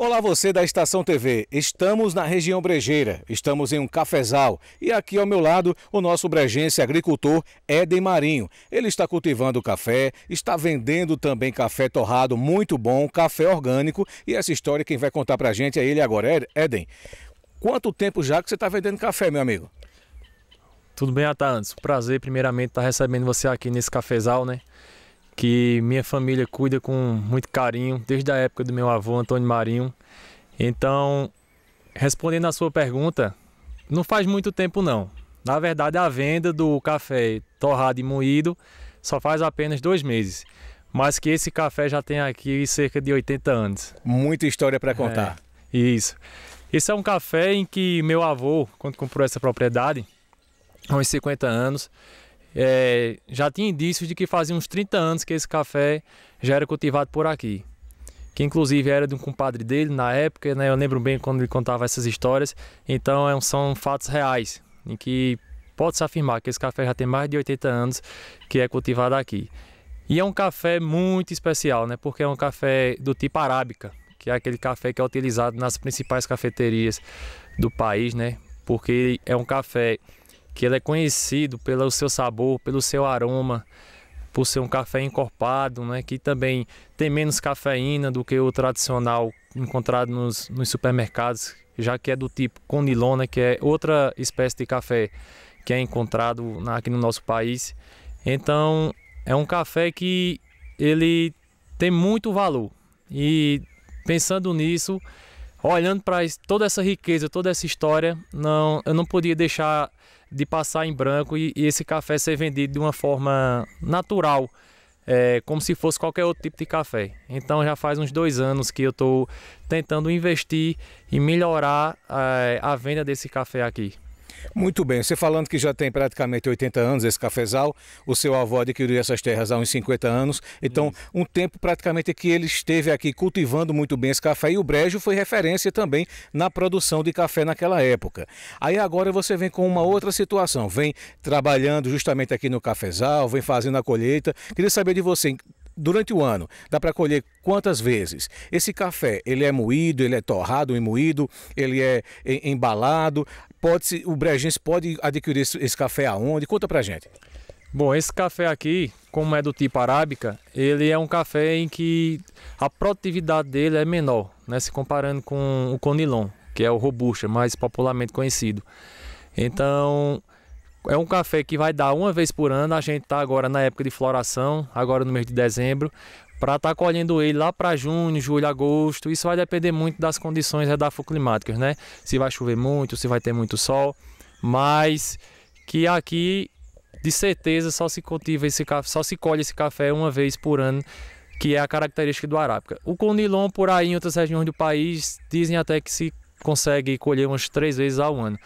Olá você da Estação TV, estamos na região brejeira, estamos em um cafezal e aqui ao meu lado o nosso brejense agricultor Éden Marinho. Ele está cultivando café, está vendendo também café torrado muito bom, café orgânico e essa história quem vai contar pra gente é ele agora, é, Éden. Quanto tempo já que você está vendendo café, meu amigo? Tudo bem, Atanas? Prazer primeiramente estar tá recebendo você aqui nesse cafezal, né? que minha família cuida com muito carinho, desde a época do meu avô Antônio Marinho. Então, respondendo à sua pergunta, não faz muito tempo não. Na verdade, a venda do café torrado e moído só faz apenas dois meses. Mas que esse café já tem aqui cerca de 80 anos. Muita história para é, contar. É, isso. Esse é um café em que meu avô, quando comprou essa propriedade, há uns 50 anos, é, já tinha indícios de que fazia uns 30 anos que esse café já era cultivado por aqui. Que inclusive era de um compadre dele na época, né? Eu lembro bem quando ele contava essas histórias. Então é são fatos reais, em que pode-se afirmar que esse café já tem mais de 80 anos que é cultivado aqui. E é um café muito especial, né? Porque é um café do tipo arábica, que é aquele café que é utilizado nas principais cafeterias do país, né? Porque é um café que ele é conhecido pelo seu sabor, pelo seu aroma, por ser um café encorpado, né, que também tem menos cafeína do que o tradicional encontrado nos, nos supermercados, já que é do tipo conilona, né, que é outra espécie de café que é encontrado na, aqui no nosso país. Então, é um café que ele tem muito valor. E pensando nisso, olhando para toda essa riqueza, toda essa história, não, eu não podia deixar de passar em branco e, e esse café ser vendido de uma forma natural, é, como se fosse qualquer outro tipo de café. Então já faz uns dois anos que eu estou tentando investir e melhorar é, a venda desse café aqui. Muito bem, você falando que já tem praticamente 80 anos esse cafezal, o seu avô adquiriu essas terras há uns 50 anos, então Isso. um tempo praticamente que ele esteve aqui cultivando muito bem esse café e o brejo foi referência também na produção de café naquela época. Aí agora você vem com uma outra situação, vem trabalhando justamente aqui no cafezal, vem fazendo a colheita. Queria saber de você, durante o ano, dá para colher quantas vezes? Esse café, ele é moído, ele é torrado e moído, ele é embalado, pode -se, o brejense pode adquirir esse, esse café aonde? Conta para gente. Bom, esse café aqui, como é do tipo arábica, ele é um café em que a produtividade dele é menor, né, se comparando com o conilon, que é o robusta, mais popularmente conhecido. Então, é um café que vai dar uma vez por ano. A gente está agora na época de floração, agora no mês de dezembro, para estar tá colhendo ele lá para junho, julho, agosto. Isso vai depender muito das condições edafoclimáticas, né? Se vai chover muito, se vai ter muito sol. Mas que aqui, de certeza, só se cultiva esse café, só se colhe esse café uma vez por ano que é a característica do arábica. O conilon por aí em outras regiões do país dizem até que se consegue colher umas três vezes ao ano,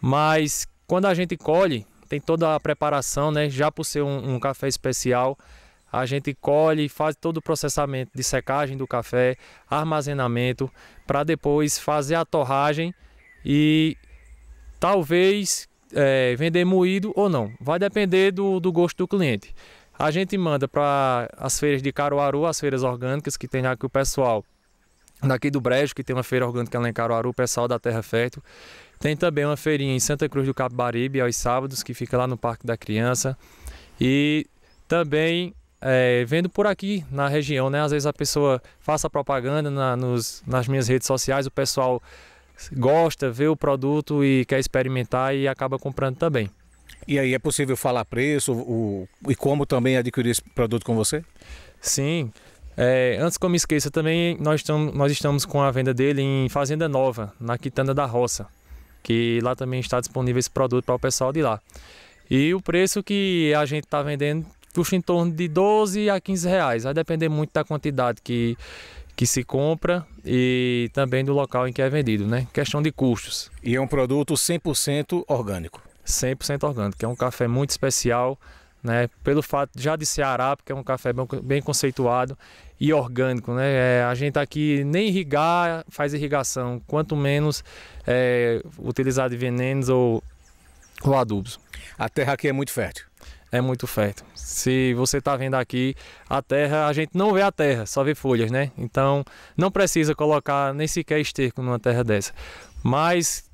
mas quando a gente colhe, tem toda a preparação, né? Já por ser um, um café especial, a gente colhe, faz todo o processamento de secagem do café, armazenamento, para depois fazer a torragem e talvez é, vender moído ou não. Vai depender do, do gosto do cliente. A gente manda para as feiras de Caruaru, as feiras orgânicas que tem aqui o pessoal daqui do Brejo, que tem uma feira orgânica lá em Caruaru, Pessoal da Terra Fértil. Tem também uma feirinha em Santa Cruz do Capibaribe, aos sábados, que fica lá no Parque da Criança. E também é, vendo por aqui na região, né? Às vezes a pessoa faça propaganda na, nos, nas minhas redes sociais, o pessoal gosta, vê o produto e quer experimentar e acaba comprando também. E aí é possível falar preço o, e como também adquirir esse produto com você? Sim, é, antes que eu me esqueça também, nós, tam, nós estamos com a venda dele em Fazenda Nova, na Quitanda da Roça, que lá também está disponível esse produto para o pessoal de lá. E o preço que a gente está vendendo custa em torno de 12 a 15 reais, vai depender muito da quantidade que, que se compra e também do local em que é vendido, né? Questão de custos. E é um produto 100% orgânico? 100% orgânico, que é um café muito especial, né? Pelo fato já de Ceará, porque é um café bem, bem conceituado e orgânico, né? É, a gente tá aqui nem irrigar faz irrigação, quanto menos é, utilizar de venenos ou, ou adubos. A terra aqui é muito fértil. É muito fértil. Se você está vendo aqui, a terra, a gente não vê a terra, só vê folhas, né? Então não precisa colocar nem sequer esterco numa terra dessa. Mas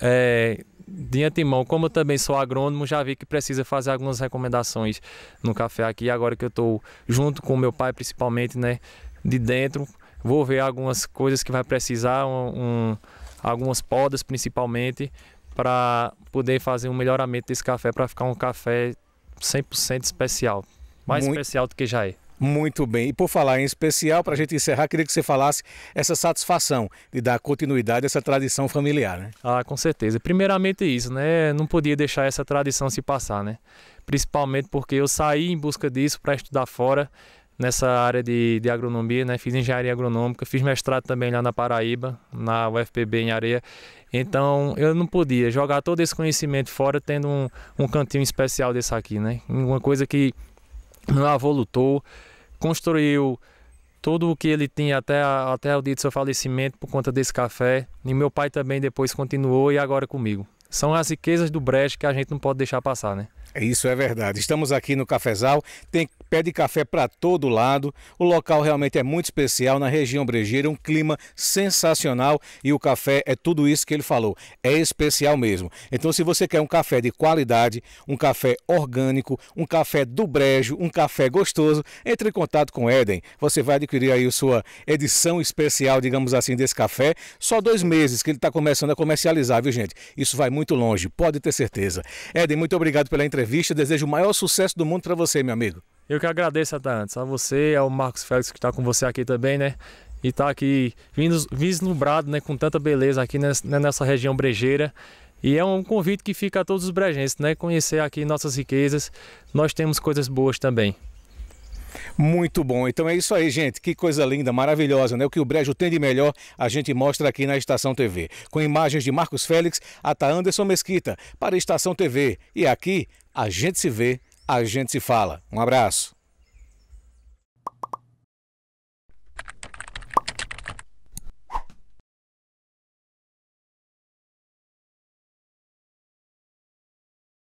é, de antemão, como eu também sou agrônomo, já vi que precisa fazer algumas recomendações no café aqui. Agora que eu estou junto com meu pai, principalmente, né, de dentro, vou ver algumas coisas que vai precisar, um, um, algumas podas principalmente, para poder fazer um melhoramento desse café, para ficar um café 100% especial. Mais Muito... especial do que já é. Muito bem. E por falar em especial, para a gente encerrar, queria que você falasse essa satisfação de dar continuidade a essa tradição familiar, né? Ah, com certeza. Primeiramente isso, né? Não podia deixar essa tradição se passar, né? Principalmente porque eu saí em busca disso para estudar fora, nessa área de, de agronomia, né? Fiz engenharia agronômica, fiz mestrado também lá na Paraíba, na UFPB em Areia. Então eu não podia jogar todo esse conhecimento fora tendo um, um cantinho especial desse aqui, né? Uma coisa que meu avô lutou, construiu tudo o que ele tinha até, até o dia do seu falecimento por conta desse café. E meu pai também depois continuou e agora comigo. São as riquezas do Brecht que a gente não pode deixar passar, né? Isso é verdade. Estamos aqui no Cafezal, tem pé de café para todo lado. O local realmente é muito especial na região brejeira, um clima sensacional e o café é tudo isso que ele falou. É especial mesmo. Então, se você quer um café de qualidade, um café orgânico, um café do brejo, um café gostoso, entre em contato com Eden. Você vai adquirir aí a sua edição especial, digamos assim, desse café. Só dois meses que ele está começando a comercializar, viu gente? Isso vai muito longe, pode ter certeza. Eden, muito obrigado pela entrevista entrevista. Desejo o maior sucesso do mundo para você, meu amigo. Eu que agradeço, Atarantes, a você, ao Marcos Félix que está com você aqui também, né? E está aqui vislumbrado né, com tanta beleza aqui né, nessa região brejeira. E é um convite que fica a todos os brejenses, né? Conhecer aqui nossas riquezas. Nós temos coisas boas também. Muito bom. Então é isso aí, gente. Que coisa linda, maravilhosa, né? O que o Brejo tem de melhor, a gente mostra aqui na Estação TV. Com imagens de Marcos Félix, Ata tá Anderson Mesquita, para a Estação TV. E aqui, a gente se vê, a gente se fala. Um abraço.